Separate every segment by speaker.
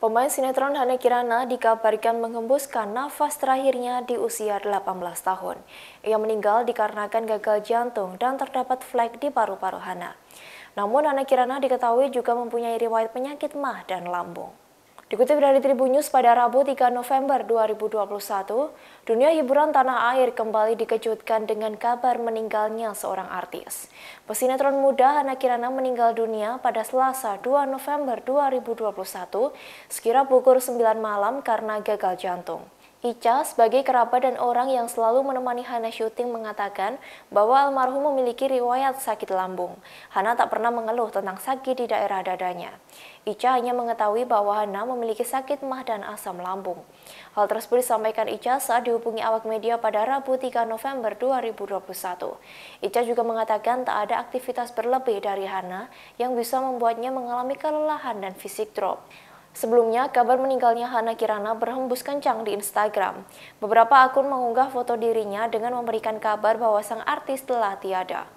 Speaker 1: Pemain sinetron Hana Kirana dikabarkan menghembuskan nafas terakhirnya di usia 18 tahun. Ia meninggal dikarenakan gagal jantung dan terdapat flek di paru-paru Hana. Namun Hana Kirana diketahui juga mempunyai riwayat penyakit mah dan lambung. Dikutip dari Tribun News pada Rabu 3 November 2021, dunia hiburan tanah air kembali dikejutkan dengan kabar meninggalnya seorang artis. Pesinetron muda Hana Kirana meninggal dunia pada Selasa 2 November 2021 sekira pukul 9 malam karena gagal jantung. Ica sebagai kerabat dan orang yang selalu menemani Hana syuting mengatakan bahwa almarhum memiliki riwayat sakit lambung. Hana tak pernah mengeluh tentang sakit di daerah dadanya. Ica hanya mengetahui bahwa Hana memiliki sakit mah dan asam lambung. Hal tersebut disampaikan Ica saat dihubungi awak media pada Rabu 3 November 2021. Ica juga mengatakan tak ada aktivitas berlebih dari Hana yang bisa membuatnya mengalami kelelahan dan fisik drop. Sebelumnya, kabar meninggalnya Hana Kirana berhembus kencang di Instagram. Beberapa akun mengunggah foto dirinya dengan memberikan kabar bahwa sang artis telah tiada.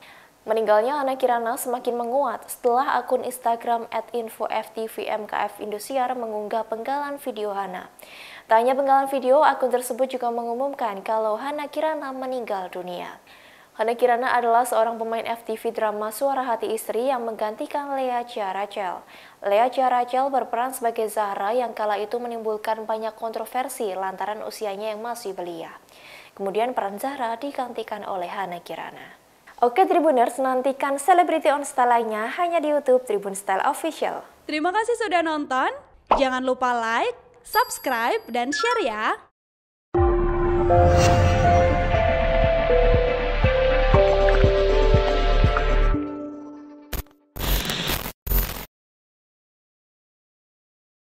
Speaker 1: Meninggalnya Hana Kirana semakin menguat setelah akun Instagram at infoFTVMKF Indosiar mengunggah penggalan video Hana. Tak hanya penggalan video, akun tersebut juga mengumumkan kalau Hana Kirana meninggal dunia. Hana Kirana adalah seorang pemain FTV drama Suara Hati Istri yang menggantikan Lea Rachel. Lea Rachel berperan sebagai Zahra yang kala itu menimbulkan banyak kontroversi lantaran usianya yang masih belia. Kemudian peran Zahra digantikan oleh Hana Kirana. Oke Tribuners, nantikan selebriti on Style lainnya hanya di Youtube Tribun Style Official.
Speaker 2: Terima kasih sudah nonton,
Speaker 3: jangan lupa like, subscribe, dan share ya!